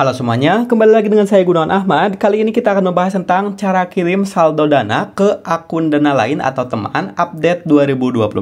Halo semuanya, kembali lagi dengan saya Gunawan Ahmad. Kali ini kita akan membahas tentang cara kirim saldo dana ke akun dana lain atau teman update 2024.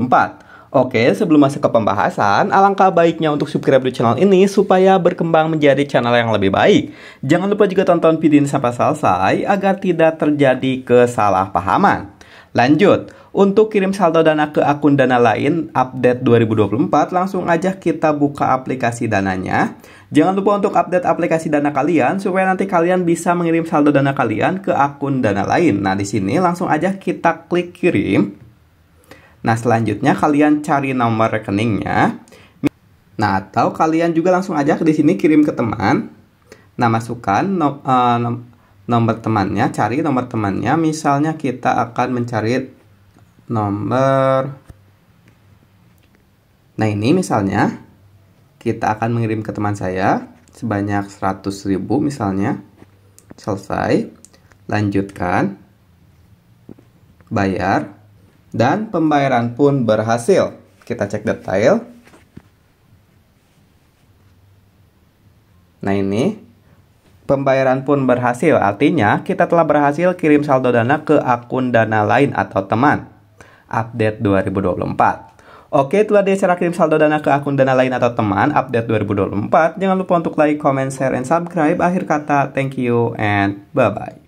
Oke, sebelum masuk ke pembahasan, alangkah baiknya untuk subscribe di channel ini supaya berkembang menjadi channel yang lebih baik. Jangan lupa juga tonton video ini sampai selesai agar tidak terjadi kesalahpahaman. Lanjut, untuk kirim saldo dana ke akun dana lain update 2024, langsung aja kita buka aplikasi dananya. Jangan lupa untuk update aplikasi dana kalian supaya nanti kalian bisa mengirim saldo dana kalian ke akun dana lain. Nah, di sini langsung aja kita klik kirim. Nah, selanjutnya kalian cari nomor rekeningnya. Nah, atau kalian juga langsung aja ke sini kirim ke teman. Nah, masukkan no, uh, eh, nomor temannya, cari nomor temannya. Misalnya kita akan mencari nomor Nah, ini misalnya kita akan mengirim ke teman saya sebanyak ribu misalnya. Selesai. Lanjutkan. Bayar dan pembayaran pun berhasil. Kita cek detail. Nah, ini Pembayaran pun berhasil, artinya kita telah berhasil kirim saldo dana ke akun dana lain atau teman. Update 2024. Oke, itulah dia cara kirim saldo dana ke akun dana lain atau teman, update 2024. Jangan lupa untuk like, comment, share, and subscribe. Akhir kata, thank you, and bye-bye.